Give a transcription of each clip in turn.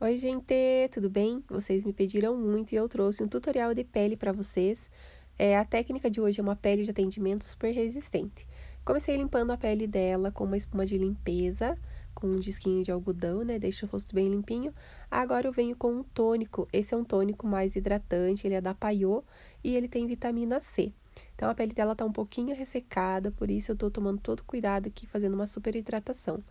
Oi, gente, tudo bem? Vocês me pediram muito e eu trouxe um tutorial de pele para vocês. É, a técnica de hoje é uma pele de atendimento super resistente. Comecei limpando a pele dela com uma espuma de limpeza, com um disquinho de algodão, né? Deixa o rosto bem limpinho. Agora eu venho com um tônico. Esse é um tônico mais hidratante, ele é da Paiô e ele tem vitamina C. Então a pele dela tá um pouquinho ressecada, por isso eu tô tomando todo cuidado aqui, fazendo uma super hidratação.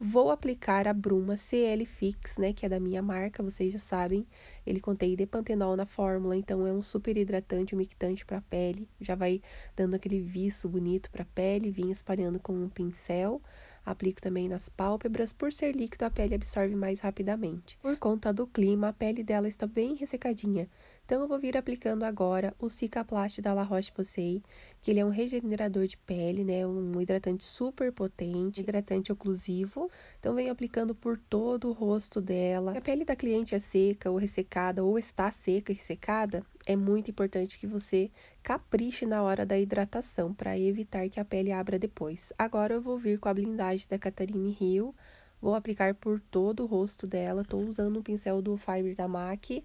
Vou aplicar a Bruma CL Fix, né, que é da minha marca, vocês já sabem. Ele contém depantenol na fórmula, então é um super hidratante, umictante para a pele. Já vai dando aquele viço bonito para a pele, vim espalhando com um pincel. Aplico também nas pálpebras, por ser líquido a pele absorve mais rapidamente. Por conta do clima, a pele dela está bem ressecadinha, então eu vou vir aplicando agora o Cicaplast da La Roche-Posay, que ele é um regenerador de pele, né, um hidratante super potente, hidratante oclusivo. Então venho aplicando por todo o rosto dela. Se a pele da cliente é seca ou ressecada ou está seca e ressecada, é muito importante que você capriche na hora da hidratação para evitar que a pele abra depois. Agora eu vou vir com a blindagem da Catarine Hill, vou aplicar por todo o rosto dela. Estou usando o pincel do Fiber da MAC,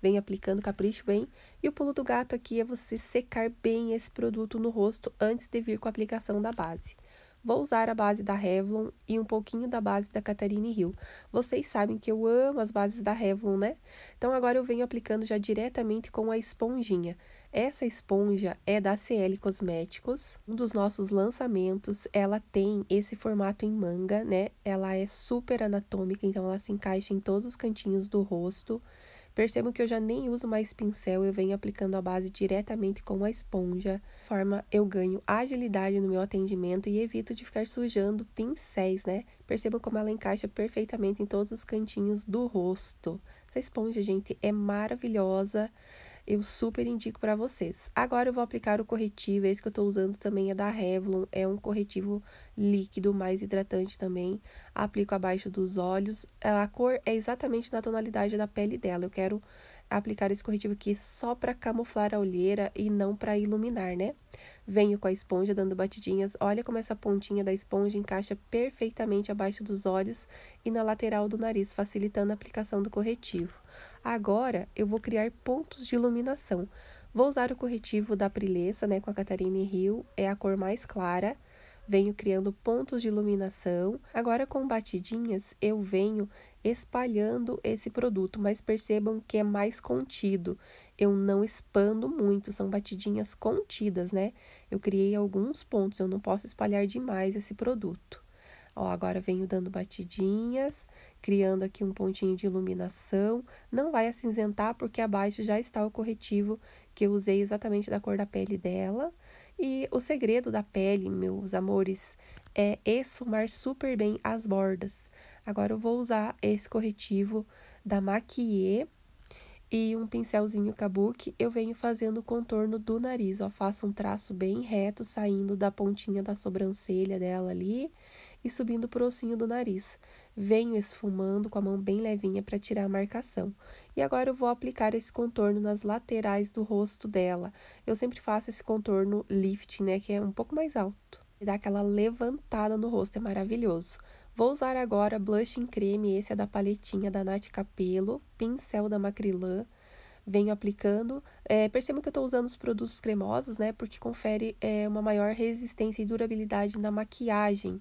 vem aplicando, capricho bem. E o pulo do gato aqui é você secar bem esse produto no rosto antes de vir com a aplicação da base. Vou usar a base da Revlon e um pouquinho da base da Catarina Hill. Vocês sabem que eu amo as bases da Revlon, né? Então, agora eu venho aplicando já diretamente com a esponjinha. Essa esponja é da CL Cosméticos, um dos nossos lançamentos. Ela tem esse formato em manga, né? Ela é super anatômica, então ela se encaixa em todos os cantinhos do rosto. Percebo que eu já nem uso mais pincel, eu venho aplicando a base diretamente com a esponja. Forma eu ganho agilidade no meu atendimento e evito de ficar sujando pincéis, né? Percebo como ela encaixa perfeitamente em todos os cantinhos do rosto. Essa esponja, gente, é maravilhosa eu super indico para vocês. Agora eu vou aplicar o corretivo, esse que eu estou usando também é da Revlon, é um corretivo líquido, mais hidratante também. Aplico abaixo dos olhos, a cor é exatamente na tonalidade da pele dela, eu quero aplicar esse corretivo aqui só para camuflar a olheira e não para iluminar, né? Venho com a esponja dando batidinhas. Olha como essa pontinha da esponja encaixa perfeitamente abaixo dos olhos e na lateral do nariz, facilitando a aplicação do corretivo. Agora eu vou criar pontos de iluminação. Vou usar o corretivo da Prilessa, né, com a Catarina Rio, é a cor mais clara venho criando pontos de iluminação. Agora com batidinhas eu venho espalhando esse produto, mas percebam que é mais contido. Eu não expando muito, são batidinhas contidas, né? Eu criei alguns pontos, eu não posso espalhar demais esse produto. Ó, agora venho dando batidinhas, criando aqui um pontinho de iluminação. Não vai acinzentar porque abaixo já está o corretivo que eu usei exatamente da cor da pele dela. E o segredo da pele, meus amores, é esfumar super bem as bordas. Agora eu vou usar esse corretivo da Maquie e um pincelzinho kabuki, eu venho fazendo o contorno do nariz, ó. Faço um traço bem reto, saindo da pontinha da sobrancelha dela ali e subindo por ossinho do nariz. Venho esfumando com a mão bem levinha para tirar a marcação. E agora eu vou aplicar esse contorno nas laterais do rosto dela. Eu sempre faço esse contorno lifting, né, que é um pouco mais alto. E dá aquela levantada no rosto, é maravilhoso. Vou usar agora blush em creme, esse é da paletinha da Nath Capelo, pincel da Macrylan, venho aplicando. É, que eu estou usando os produtos cremosos, né? Porque confere é, uma maior resistência e durabilidade na maquiagem.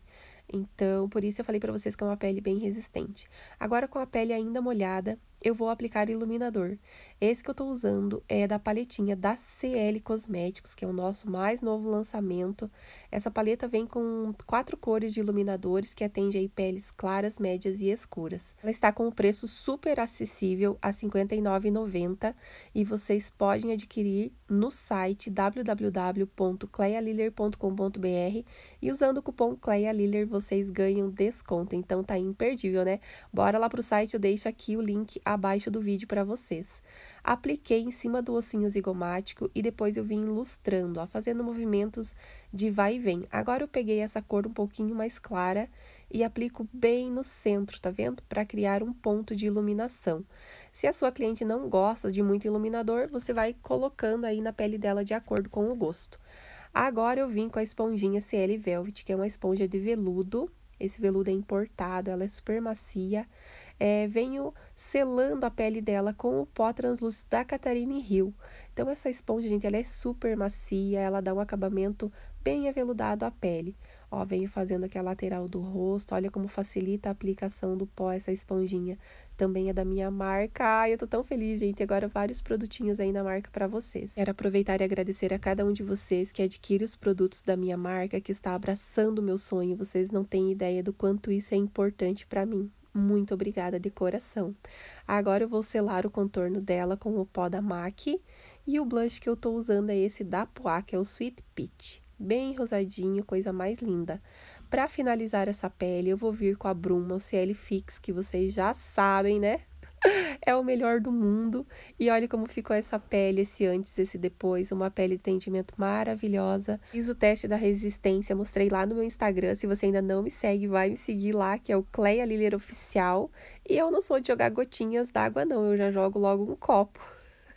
Então, por isso eu falei para vocês que é uma pele bem resistente. Agora, com a pele ainda molhada, eu vou aplicar iluminador. Esse que eu estou usando é da paletinha da CL Cosméticos, que é o nosso mais novo lançamento. Essa paleta vem com quatro cores de iluminadores que atende aí peles claras, médias e escuras. Ela está com um preço super acessível a R$ 59,90 e vocês podem adquirir no site www.cleialiller.com.br e usando o cupom CleiaLiller vocês ganham desconto. Então tá imperdível, né? Bora lá pro site, eu deixo aqui o link abaixo do vídeo para vocês. Apliquei em cima do ossinho zigomático e depois eu vim ilustrando, ó, fazendo movimentos de vai e vem. Agora eu peguei essa cor um pouquinho mais clara e aplico bem no centro, tá vendo? Para criar um ponto de iluminação. Se a sua cliente não gosta de muito iluminador, você vai colocando aí na pele dela de acordo com o gosto. Agora eu vim com a esponjinha CL Velvet, que é uma esponja de veludo. Esse veludo é importado, ela é super macia é, venho selando a pele dela com o pó translúcido da Catarine Hill. Então, essa esponja, gente, ela é super macia, ela dá um acabamento bem aveludado à pele. Ó, venho fazendo aqui a lateral do rosto, olha como facilita a aplicação do pó essa esponjinha. Também é da minha marca. Ai, eu tô tão feliz, gente. Agora vários produtinhos aí na marca para vocês. Quero aproveitar e agradecer a cada um de vocês que adquire os produtos da minha marca, que está abraçando o meu sonho. Vocês não têm ideia do quanto isso é importante para mim. Muito obrigada de coração. Agora eu vou selar o contorno dela com o pó da MAC e o blush que eu tô usando é esse da Poá, que é o Sweet Peach. Bem rosadinho, coisa mais linda. Para finalizar essa pele, eu vou vir com a Bruma, o CL Fix, que vocês já sabem, né? é o melhor do mundo. E olha como ficou essa pele, esse antes, esse depois. Uma pele de tendimento maravilhosa. Fiz o teste da resistência, mostrei lá no meu Instagram. Se você ainda não me segue, vai me seguir lá, que é o Cleia Liller Oficial. E eu não sou de jogar gotinhas d'água, não. Eu já jogo logo um copo.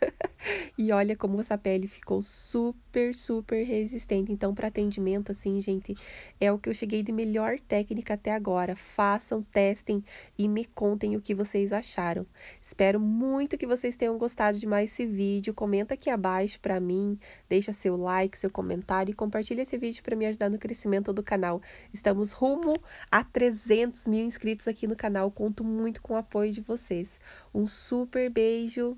e olha como essa pele ficou super, super resistente. Então, para atendimento, assim, gente, é o que eu cheguei de melhor técnica até agora. Façam, testem e me contem o que vocês acharam. Espero muito que vocês tenham gostado de mais esse vídeo. Comenta aqui abaixo para mim, deixa seu like, seu comentário e compartilha esse vídeo para me ajudar no crescimento do canal. Estamos rumo a 300 mil inscritos aqui no canal. Conto muito com o apoio de vocês. Um super beijo!